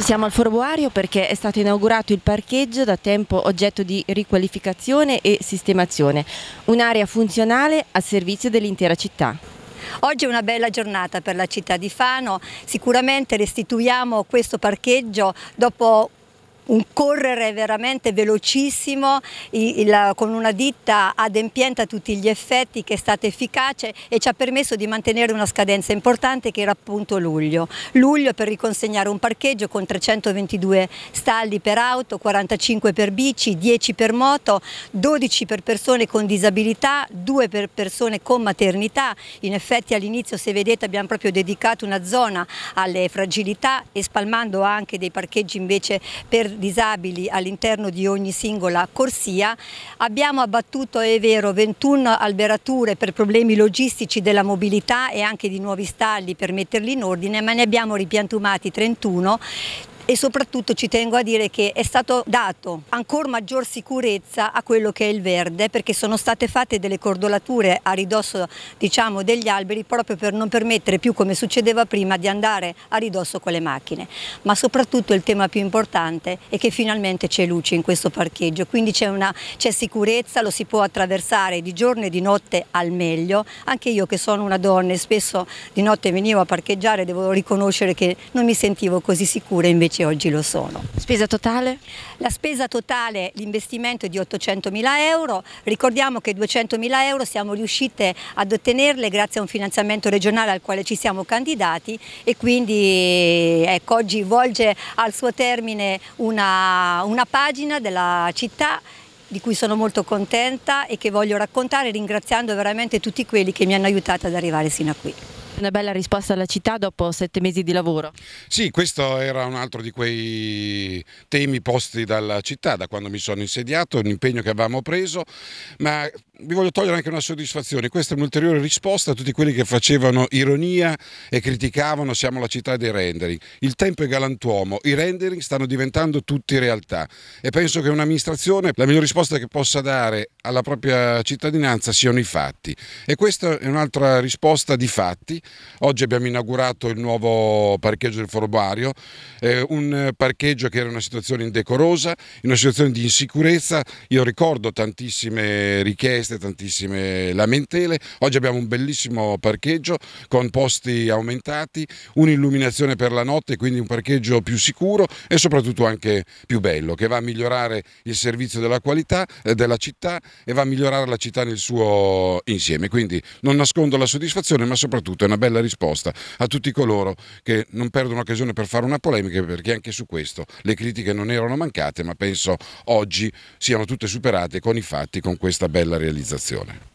Siamo al Forboario perché è stato inaugurato il parcheggio da tempo oggetto di riqualificazione e sistemazione, un'area funzionale a servizio dell'intera città. Oggi è una bella giornata per la città di Fano, sicuramente restituiamo questo parcheggio dopo un correre veramente velocissimo il, con una ditta adempiente a tutti gli effetti che è stata efficace e ci ha permesso di mantenere una scadenza importante che era appunto luglio. Luglio per riconsegnare un parcheggio con 322 stalli per auto, 45 per bici, 10 per moto, 12 per persone con disabilità, 2 per persone con maternità. In effetti all'inizio se vedete abbiamo proprio dedicato una zona alle fragilità e spalmando anche dei parcheggi invece per disabili all'interno di ogni singola corsia. Abbiamo abbattuto, è vero, 21 alberature per problemi logistici della mobilità e anche di nuovi stalli per metterli in ordine, ma ne abbiamo ripiantumati 31, e soprattutto ci tengo a dire che è stato dato ancora maggior sicurezza a quello che è il verde perché sono state fatte delle cordolature a ridosso diciamo, degli alberi proprio per non permettere più come succedeva prima di andare a ridosso con le macchine ma soprattutto il tema più importante è che finalmente c'è luce in questo parcheggio quindi c'è sicurezza, lo si può attraversare di giorno e di notte al meglio anche io che sono una donna e spesso di notte venivo a parcheggiare devo riconoscere che non mi sentivo così sicura invece invece oggi lo sono. Spesa totale? La spesa totale, l'investimento è di 800 mila euro, ricordiamo che 200 mila euro siamo riuscite ad ottenerle grazie a un finanziamento regionale al quale ci siamo candidati e quindi ecco, oggi volge al suo termine una, una pagina della città di cui sono molto contenta e che voglio raccontare ringraziando veramente tutti quelli che mi hanno aiutato ad arrivare sino a qui. Una bella risposta alla città dopo sette mesi di lavoro. Sì, questo era un altro di quei temi posti dalla città da quando mi sono insediato, un impegno che avevamo preso, ma vi voglio togliere anche una soddisfazione, questa è un'ulteriore risposta a tutti quelli che facevano ironia e criticavano siamo la città dei rendering. Il tempo è galantuomo, i rendering stanno diventando tutti realtà e penso che un'amministrazione la migliore risposta che possa dare alla propria cittadinanza siano i fatti e questa è un'altra risposta di fatti. Oggi abbiamo inaugurato il nuovo parcheggio del Forbario, eh, un parcheggio che era una situazione indecorosa, in una situazione di insicurezza, io ricordo tantissime richieste richieste, tantissime lamentele. Oggi abbiamo un bellissimo parcheggio con posti aumentati, un'illuminazione per la notte, quindi un parcheggio più sicuro e soprattutto anche più bello, che va a migliorare il servizio della qualità eh, della città e va a migliorare la città nel suo insieme. Quindi non nascondo la soddisfazione, ma soprattutto è una bella risposta a tutti coloro che non perdono occasione per fare una polemica, perché anche su questo le critiche non erano mancate, ma penso oggi siano tutte superate con i fatti, con questa bella realizzazione realizzazione.